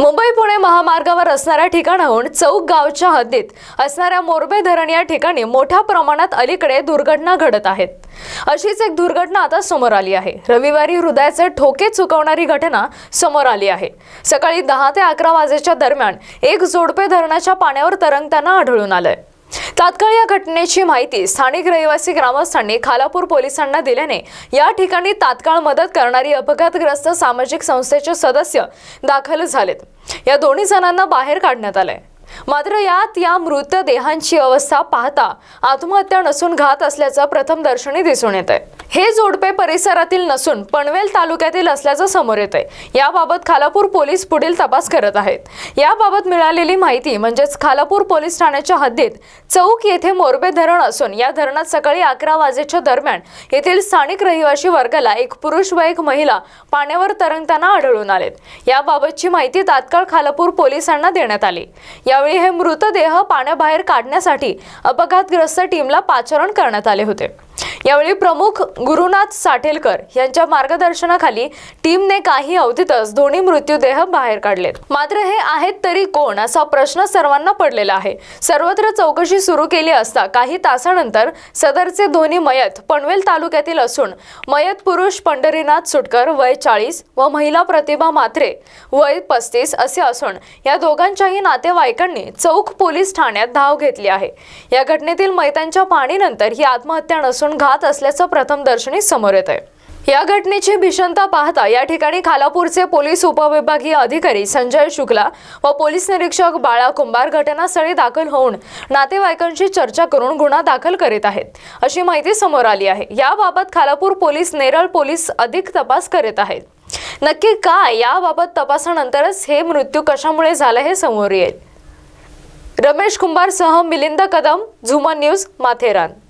मुंबई पुणे महामार्गावर असणाऱ्या ठिकाणाहून चौक गावच्या हद्दीत असणाऱ्या मोरबे धरण या ठिकाणी मोठ्या प्रमाणात अलीकडे दुर्घटना घडत आहेत अशीच एक दुर्घटना आता समोर आली आहे रविवारी हृदयाचे ठोके चुकवणारी घटना समोर आली आहे सकाळी दहा ते अकरा वाजेच्या दरम्यान एक जोडपे धरणाच्या पाण्यावर तरंगताना आढळून आलंय तात्काळ या घटनेची माहिती स्थानिक रहिवासी ग्रामस्थांनी खालापूर पोलिसांना दिल्याने या ठिकाणी तात्काळ मदत करणारी अपघातग्रस्त सामाजिक संस्थेचे सदस्य दाखल झालेत या दोन्ही जणांना बाहेर काढण्यात आलंय मात्र यात या मृतदेहांची अवस्था पाहता आत्महत्या नसून घात असल्याचं प्रथम दर्शनी दिसून येत आहे हे जोडपे परिसरातील नसून पणवेल तालुक्यातील असल्याचं समोर येत आहे याबाबत खालापूर पोलीस पुढील तपास करत आहेत याबाबत मिळालेली माहिती म्हणजेच खालापूर पोलीस ठाण्याच्या हद्दीत चौक येथे मोरबे धरण असून या धरणात सकाळी अकरा वाजेच्या दरम्यान येथील स्थानिक रहिवासी वर्गाला एक पुरुष व एक महिला पाण्यावर तरंगताना आढळून आलेत याबाबतची माहिती तात्काळ खालापूर पोलिसांना देण्यात आली यावेळी हे मृतदेह पाण्याबाहेर काढण्यासाठी अपघातग्रस्त टीमला पाचारण करण्यात आले होते यावेळी प्रमुख गुरुनाथ साठेलकर यांच्या मार्गदर्शनाखाली टीमने काही अवधीतच धोनी मृत्यूदेह बाहेर काढले मात्र हे आहेत तरी कोण असा प्रश्न सर्वांना पडलेला आहे सर्वत्र चौकशी सुरू केली असता काही तासानंतर सदरचे धोनी मयत पनवेल तालुक्यातील असून मयत पुरुष पंढरीनाथ सुटकर वय चाळीस व महिला प्रतिभा मात्रे वय पस्तीस असे असून या दोघांच्याही नातेवाईकांनी चौक पोलीस ठाण्यात धाव घेतली आहे या घटनेतील मैतांच्या पाणीनंतर ही आत्महत्या नसून घात जात असल्याचं प्रथमदर्शनी समोर येत आहे या घटनेची भीषणता पाहता या ठिकाणी खालापूरचे पोलीस उपविभागीय अधिकारी संजय शुक्ला व पोलीस निरीक्षक बाळा कुंभार घटनास्थळी दाखल होऊन नातेवाईकांशी चर्चा करून गुन्हा दाखल करीत आहेत अशी माहिती समोर आली आहे याबाबत खालापूर पोलीस नेरळ पोलीस अधिक तपास करीत आहेत नक्की काय याबाबत तपासानंतरच हे मृत्यू कशामुळे झालं हे समोर येईल रमेश सह मिलिंद कदम झुमन न्यूज माथेरान